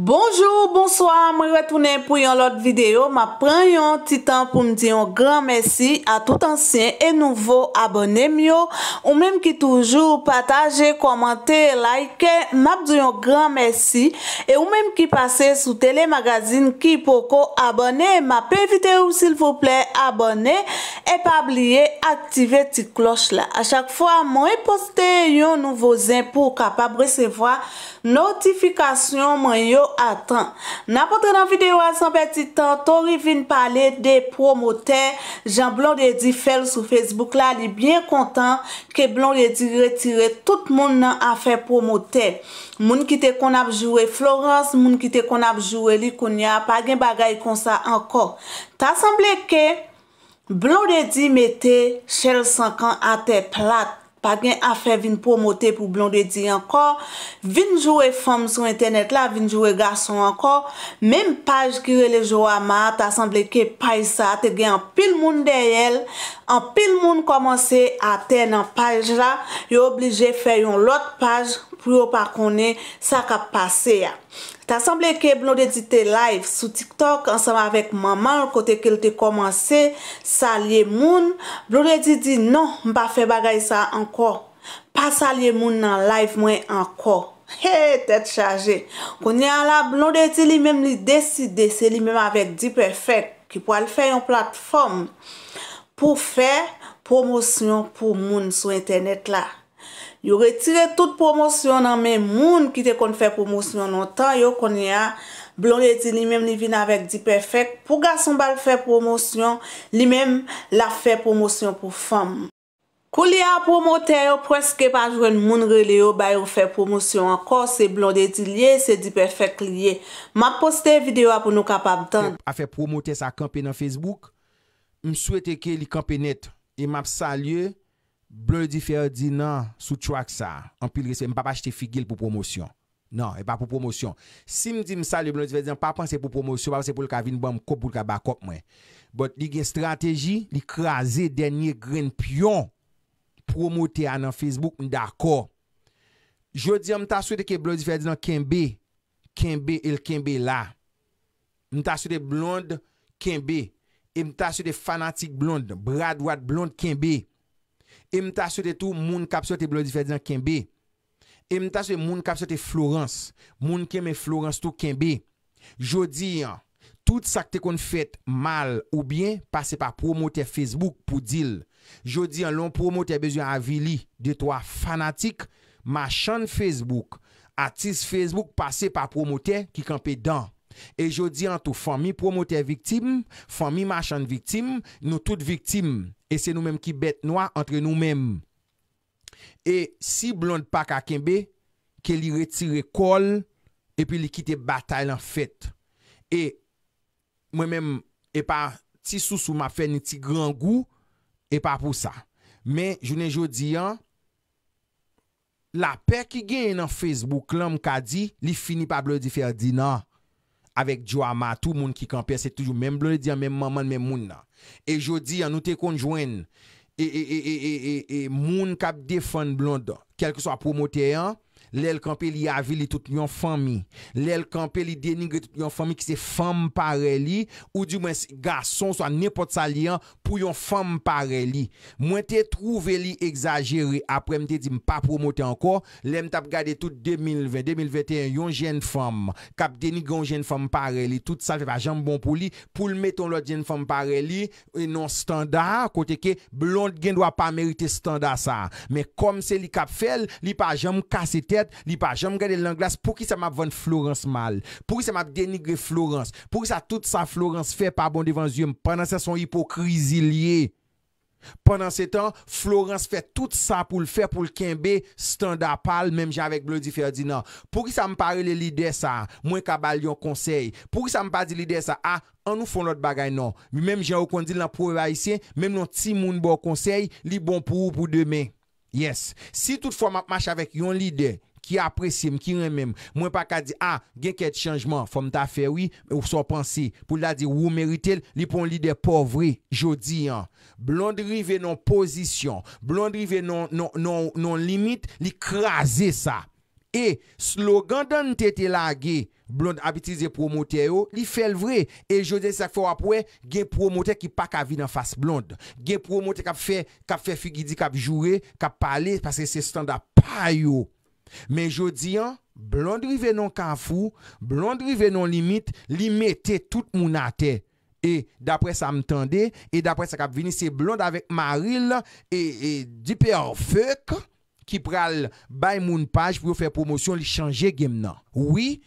Bonjou, bonsoy, mwen wetounen pou yon lot videyo, ma pren yon titan pou mdiyon gran mersi a tout ansyen e nouvo abonem yo, ou menm ki toujou pataje, komante, like, ma mdiyon gran mersi, e ou menm ki pase sou telemagazin ki poko abonem, ma pevite ou sil fouple abonem. epabliye, aktive ti kloche la. A chak fwa, mwen eposte yon nouvo zin pou kapab resevwa notifikasyon mwen yo atan. Na potre nan videyo asan peti tan, Tori vin pale de promote. Jean Blanc de di fel sou Facebook la, li bien kontan ke Blanc de di retire tout moun nan afe promote. Moun ki te kon apjouwe Florence, moun ki te kon apjouwe Likonya, pa gen bagay kon sa ankor. Ta semble ke... Blon de di mette chel sankan ate plat, pa gen afe vin pwomote pou blon de di anko, vin jowe fom sou internet la, vin jowe gason anko, menm page ki wele jowa ma, ta sanble ke pay sa, te gen an pil moun de yel, an pil moun komanse ate nan page la, yo oblije fe yon lot page, pou yo pa konen sa ka pase ya. Ta semble ke Blondie di te live sou TikTok ansanm avèk maman kote ke l te komanse, sa liye moun. Blondie di di, non, mpa fe bagay sa anko. Pa sa liye moun nan live mwen anko. Hey, tèt chaje. Konen la, Blondie di li mèm li deside, se li mèm avèk Di Perfèk, ki pou al fè yon platfòm pou fè promosyon pou moun sou internet la. Yo re tire tout promosyon nan men moun kite kon fè promosyon non tan. Yo kon ye a blon de di li men li vin avèk di perfèk pou gason bal fè promosyon li men la fè promosyon pou fam. Kou li a promote yo preske pa jwen moun rele yo bayo fè promosyon anko se blon de di liye se di perfèk liye. Ma poste videyo apou nou kapap tan. A fè promote sa kampè nan Facebook. M souwete ke li kampè net. E map sa lye. Blondie Ferdinand sou chouak sa. Anpil respe, mpapa chete figil pou promosyon. Nan, e pa pou promosyon. Si mdi msa li Blondie Ferdinand, mpapa anse pou promosyon. Mpapa anse pou lka vin ban mkop pou lka bakop mwen. Bot, li gen strategi, li krasi denye gren pyon. Promote anan Facebook, mdakor. Jodi, mta sou de ke Blondie Ferdinand kenbe. Kenbe, el kenbe la. Mta sou de blonde, kenbe. E mta sou de fanatik blonde, bradwad blonde, kenbe. Emta sou te tou moun kap sou te blodi fè diyan kenbe, emta sou te moun kap sou te florence, moun keme florence tou kenbe, jodi an, tout sak te kon fèt mal ou bien, pase pa promote Facebook pou dil, jodi an, loun promote bezou an avili de towa fanatik, machan Facebook, atis Facebook pase pa promote ki kanpe dan. E jodi an tou, fò mi promote viktim, fò mi machan viktim, nou tout viktim. E se nou menm ki bet nou an entre nou menm. E si blonde pa kakenbe, ke li retire kol, e pi li kite batay lan fet. E mwen menm e pa ti sou sou ma fe ni ti gran gou, e pa pou sa. Men, jounen jodi an, la pek ki gen nan Facebook lan mka di, li fini pa blodi ferdi nan. Avèk Djoama, tout moun ki kampè, sè toujou. Mèm blon lè diyan, mèm maman, mèm moun nan. E jodi, an nou te konjwen. E moun kap defan blon dan. Kèlke sò a promotè yon. lèl kampe li avi li tout yon fami lèl kampe li denigre tout yon fami ki se fam pare li ou di mwen gason so an nepot sa li an pou yon fam pare li mwen te trouve li exagere apre mte di mpa promote anko lèm tap gade tout 2020 2021 yon jen fam kap denigre yon jen fam pare li tout sa fe pa jam bon pou li pou l meton lòt jen fam pare li yon e standa kote ke blonde gen do a pa merite standa sa me kom se li kap fel li pa jam kase te Li pa, jom gade lan glas pou ki sa m ap ven Florence mal Pou ki sa m ap denigre Florence Pou ki sa tout sa Florence fe pa bon devan zyum Pendan se son hipokrizi liye Pendan se tan, Florence fe tout sa pou l fe pou l kenbe Standa pal, menm jan vek Bloody Ferdinand Pou ki sa m pare li lide sa, mwen kabal yon konsey Pou ki sa m pare li lide sa, a, ah, an nou fon lot bagay non Menm jan ou kondi lan pou vayisyen Menm non ti moun bo konsey, li bon pou ou pou demen Yes, si tout fwa map mache avek yon lide ki apresim, ki remem, mwen pa ka di a, ah, gen ket chanjman, fom ta fewi ou son pansi, pou la di ou meritel, li pon li de povri jodi an, blondri ve non posisyon, blondri ve non, non, non, non limit, li krasi sa, e slogan dan tete la ge blond abitize promote yo, li fel vre e jodi se fè wapwe gen promote ki pa ka vi nan fase blond gen promote kap fe figidi kap jure, kap pale se standa payo Men jodi, blondri venon kanfou, blondri venon non limit, li mette tout moun ate. E dapre sa mtande, e dapre sa kap vini se blond avèk maril, e, e dipe an fèk ki pral bay moun paj pou yo fè promosyon li chanje gem nan. Oui.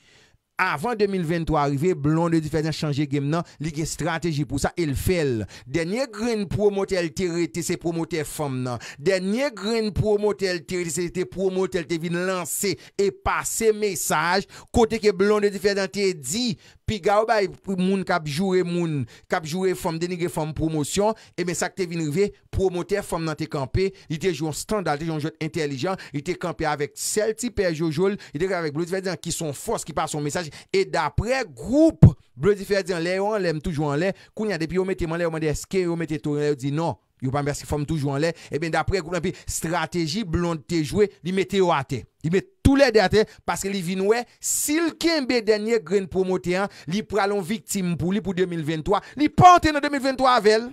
avan 2023 arive, blon de di fè nan chanje gem nan, li gen strategi pou sa el fèl. Denye gren promote el teriti se promote fèm nan. Denye gren promote el teriti se promote el te vin lanse e pase mesaj, kote ke blon de di fè nan te di Pi ga ou ba moun kap joure moun, kap joure fom denigre fom promosyon, e men sak te vin rive, promoter fom nan te kampe, yi te joun standal, yi te joun joun intelijan, yi te kampe avèk sel ti pe Jojol, yi te kampe avèk Bloody Ferdinand, ki son fos, ki par son mesaj, e dapre group, Bloody Ferdinand lè, yo an lèm toujou an lè, koun yade pi yo mette man lè, yo mande eske, yo mette toren, yo di non. yo pa mersi fom toujou an le, e ben dapre koun an pi, strategi blonde te jwe, li mette yo ate, li mette tou le de ate, paske li vinwe, sil ken be denye gren pwomote an, li pralon viktim pou li pou 2023, li pwante nan 2023 avel,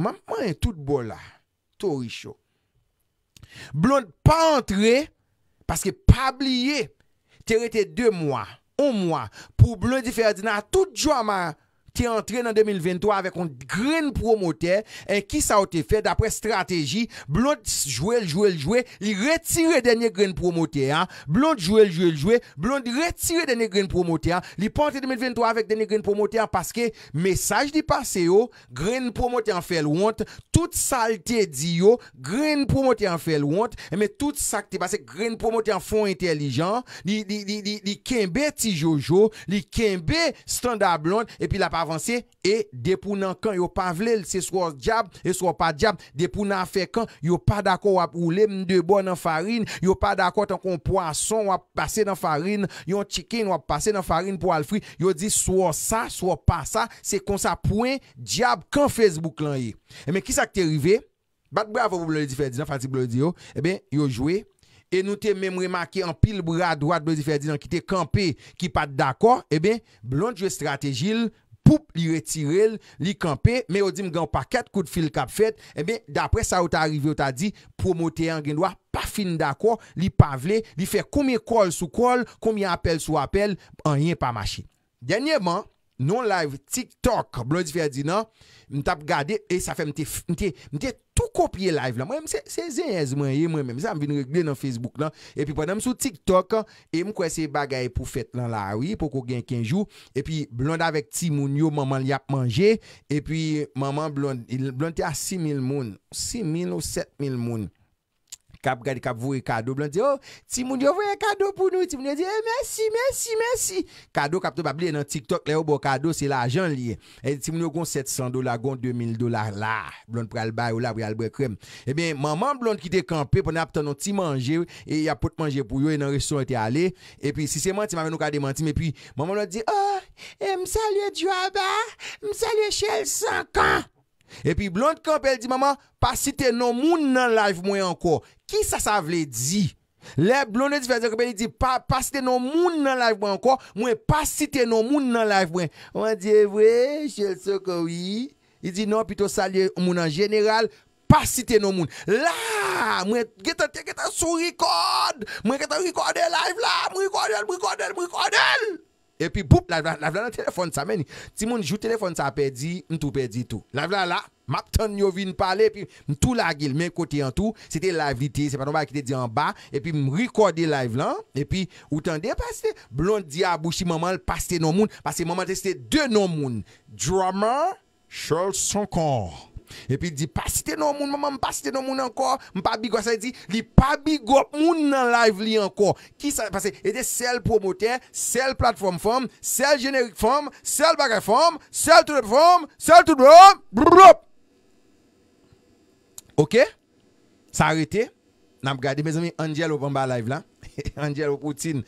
mamman tout bol la, tou richo. Blonde pa antre, paske pa bliye, te rete 2 mwa, 1 mwa, pou blonde di ferdi nan tout jwa man, te antre nan 2023 avek an gren promoter, e ki sa ou te fe dapre strategi, blonde jouel, jouel, jouel, li retire denye gren promoter, blonde jouel, jouel, jouel, blonde retire denye gren promoter, li pante 2023 avek denye gren promoter, paske, mesaj di pase yo, gren promoter an fe lwant, tout salte di yo, gren promoter an fe lwant, e me tout sakte, paske gren promoter an fon intelijan, li kembe ti jojo, li kembe standa blond, e pi la pa avanse, e depou nan kan, yo pa vle se swa diab, e swa pa diab depou nan fe kan, yo pa dako wap oule mde bon nan farin yo pa dako tan kon poason wap pase nan farin, yon chikin wap pase nan farin pou al fri, yo di swa sa, swa pa sa, se kon sa pouen diab kan Facebook lan ye e men ki sa ki te rive, bat bravo pou Bledi Ferdinan, Fatih Bledi yo e men yo jwe, e nou te men mrema ki an pil bra drat Bledi Ferdinan ki te kampe, ki pat dako e men, blon jwe stratejil poup, li retirel, li kampe, me o di mgan pa ket kout fil kap fet, ebe, eh dapre sa ou ta arrivi, ou ta di, promote yon gen doa, pa fin da kwa, li pavle, li fe koumi kol sou kol, koumi apel sou apel, an yon pa machin. Dènyè man, Non live, tiktok, blondi fè a di nan, mwen tap gade, e sa fè mwen te tou kopye live lan. Mwen mwen se zenyez mwen ye, mwen mwen mwen se am vin regle nan Facebook lan. E pi pwè nan mwen sou tiktok, e mwen kwen se bagay pou fèt lan la, wè, pou kou gen kinjou. E pi blondi avèk ti moun yo, maman li ap manje, e pi maman blondi a simil moun, simil ou setmil moun. Kab gadi kab vouye kado, blon di yo, oh, ti moun yo vouye kado pou nou, ti moun yo di yo, eh, mersi, mersi, mersi. Kado kap tou pap liye nan TikTok, le yo oh, bo kado, se la ajan liye. Eh, ti moun yo goun 700 dolar, goun 2000 dolar la, blon pou albay ou la pou albay krem. E eh ben, maman blon ki te kampe, pou nan ap tanon ti manje, e ya pot manje pou yo, e nan resou an te ale. E pi, si se manti, mame nou ka de manti, me pi, maman blon di yo, oh, e msalye djwa ba, msalye chel sankan. Epi Blonde Campbell di maman pasite nou moun nan live mwen anko Ki sa sa vle di? Le Blonde Campbell di pasite nou moun nan live mwen anko Mwen pasite nou moun nan live mwen non, non Mwen di wey chel soko wey Di nou pito salye moun an general pasite nou moun La mwen getan te getan sou record Mwen getan record el live la Mwen record el, mwen record el, mwen record el E pi boup, la vla nan telefon sa meni. Ti moun jou telefon sa perdi, m tou perdi tou. La vla la, map tan yo vin pale, pi m tou lagi l men kote an tou, se te la vlite, se paton ba ki te di an ba, e pi m rekode la vlan, e pi ou tan de, pas se blondi a bouchi, maman l pas se non moun, pas se maman te se de non moun. Drama, chal son kon. E pi di pasite nou moun non moun, mou pasite nou moun anko, mou pa bigwa sa di, li pa bigwa moun nan live li anko. Ki sa pase? E de sel promote, sel platform fom, sel generic fom, sel bagay fom, sel trup fom, sel trup fom, brrp! Ok? Sa arete? Nan ap gade, me zomi Anjel open ba live la, Anjel ou koutine.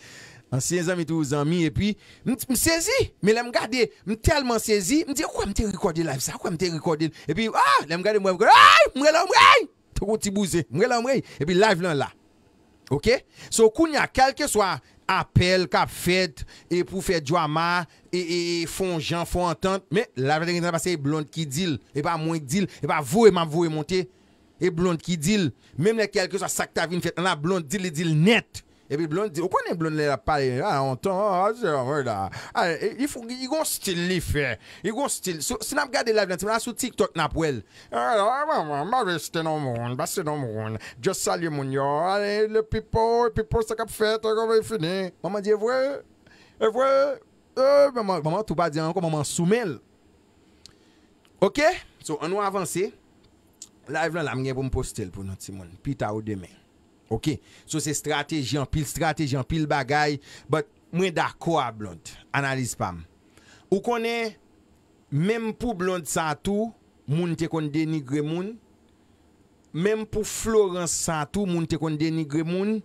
ansyen zan mi tou zan mi, epi, m sezi, m lèm gade, m telman sezi, m di, akwa m te rekode ah, live sa, akwa m te rekode, epi, a, lèm gade m wèm gade, a, m wèl an m wèy, toko ti bouse, m wèl an m wèy, epi, live lan la, ok? So, kounya, kelke swa, apel, kap fèt, epou fèt jwama, epi, fon jan, fon antant, mè, lèm gade, lèm gade, lèm gade, lèm gade, lèm gade, lèm gade, lèm gade, lèm gade, Epi blon di, ou konen blon li a pale? A, an ton, oh, oh, a, a, a, a, a, a, a, a, a, a. A, yi gon still li, fe. Yi gon still. So, snap gade life, nantiman, a sou TikTok nap wel. A, a, a, a, a, a, a, a, a, a, a, a, a, a, a, a. Just salye moun yo. A, a, a, a, a, a, a, a, a, a, a, a, a. Mama di evwe, evwe, evwe. E, mama, mama, tou pa di anko mama soumel. Ok? So, an ou avansi. Live lan la menye pou m positel pou nantiman. Pi ta ou demen. Ok, so se stratejian, pil stratejian, pil bagay, but mwen da kwa blonde, analiz pam. Ou konen, menm pou blonde santou, moun te kon denigre moun, menm pou Florence santou, moun te kon denigre moun,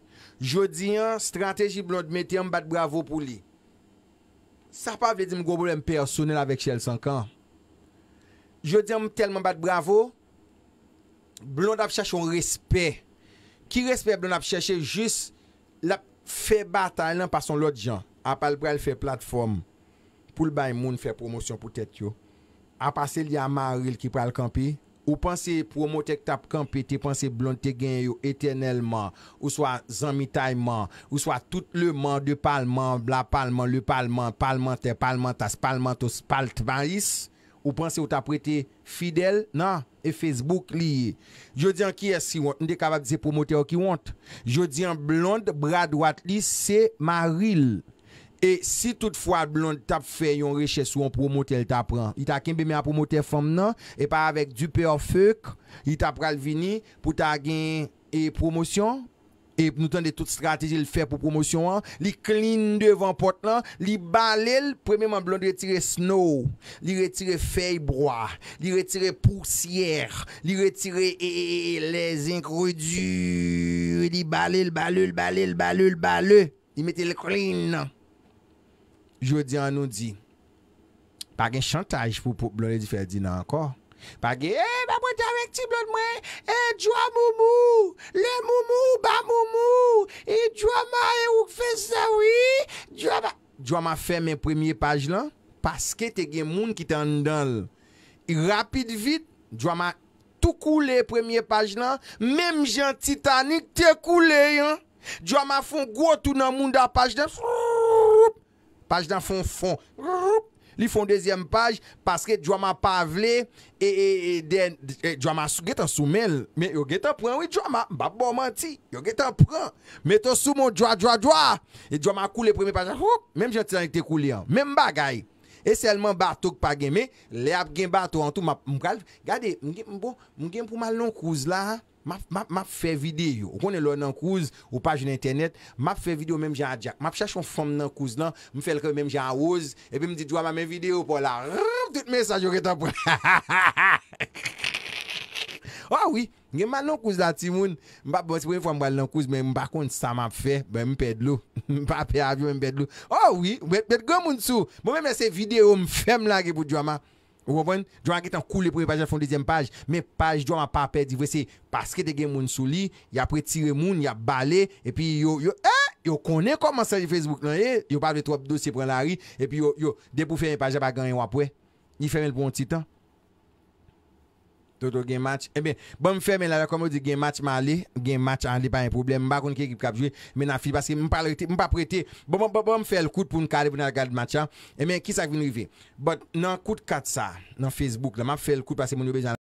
jodi an, strateji blonde, mwen te an bat bravo pou li. Sa pa vle di m gobole m personel avèk chèl sankan. Jodi an m telman bat bravo, blonde ap chachon respè, Ki respe blon ap chèche jist l ap fè batay lan pa son lot jan. A pal brel fè platform pou l bay moun fè promosyon pou tèt yo. A pa sè li a ma ril ki pral kampi. Ou panse promotek tap kampi te panse blon te gen yo etenelman. Ou swa zan mitayman. Ou swa tout le man de palman. La palman, le palman, palman te palman tas palman to spalt baris. Ou panse ou ta prete fidel nan? E Facebook liye. Jodi an ki es ki want? Nde kavak ze promote ou ki want? Jodi an blonde, bra dwat li, se maril. E si tout fwa blonde tap fe yon reches ou yon promote el tap ran. I ta kimbe me a promote fom nan? E pa avek dupe o fok, i tap pral vini pou ta gen e promosyon? ep nou tan de tout strategye l fè pou promosyon an, li klin devan pot lan, li balèl, premèman blonde retire snow, li retire fèy broa, li retire pousyèr, li retire ee, les inkredu, li balèl, balèl, balèl, balèl, balèl, li mette l klin nan. Jodi an nou di, page chantage pou blonde di fèy di nan anko, page ee, eh, ba mwen te avèk ti blonde mwen, ee, eh, djwa mou mou, le mou mou, Dwa ma fè men premye paj lan, paske te gen moun ki te andal. Rapide vit, dwa ma tou koule premye paj lan, mem jen titanik te koule yon. Dwa ma fon gwo tou nan moun da paj dan, fwoop, paj dan fon fon, fwoop, Li fon dezyem paj, paske jwa ma pavle, ee, ee, ee, ee, jwa ma getan sou men, men yo getan pran we jwa ma, mbap bo man ti, yo getan pran, metan sou mon jwa, jwa, jwa, ee jwa ma koule preme pajan, hup, menm jante nan yote koule an, menm bagay, ee selman batok pa gen, me, le ap gen batok an tou, mbap, mkal, gade, mgen, mbo, mgen pou ma lon kouz la, ha, Map fe videyo, kon e lò nan kouz ou pajoun internet, map fe videyo menm jan a diak, map chachon fòm nan kouz lan, mifèl kè menm jan a oz, epè mdi djwa man menm videyo pou la rrm, tout mensaj yo ketan pou la. A ah wii, genman nan kouz lan ti moun, mba bòsi pou yon fòm wale nan kouz menm, mba konti sa map fe, mbe mpèd lò, mba pè avyo mpèd lò. A wii, mbèd gò moun sou, bon, mbèm mè se videyo mfèm lan ki pou djwa man. Ou wapon? Jwa anke tan kou le pwene pajan fwen dezyen paj, men paj jwa an pa pwede, vwese, paske de gen moun sou li, ya pre tire moun, ya bale, epi yo, yo, eh, yo konen kon manse di Facebook nan, yo pat de trope dosye pren la ri, epi yo, yo, de pou fwey mwen pajan pa ganyan wapwe, ni fwey men pou moun titan. Toto gen match. Emen, eh ba bon, mfe men la rekomodi gen match ma li. Gen match an li pa yon problem. Mba kon ki ekip kap jwi. Mba nan fil paske mpa prete. Ba mfe l kout pou n kade pou nan kade match an. Emen, eh ki sa kvin rive. But bon, nan kout kat sa nan Facebook la, mba mfe l kout paske moun yo be jan la.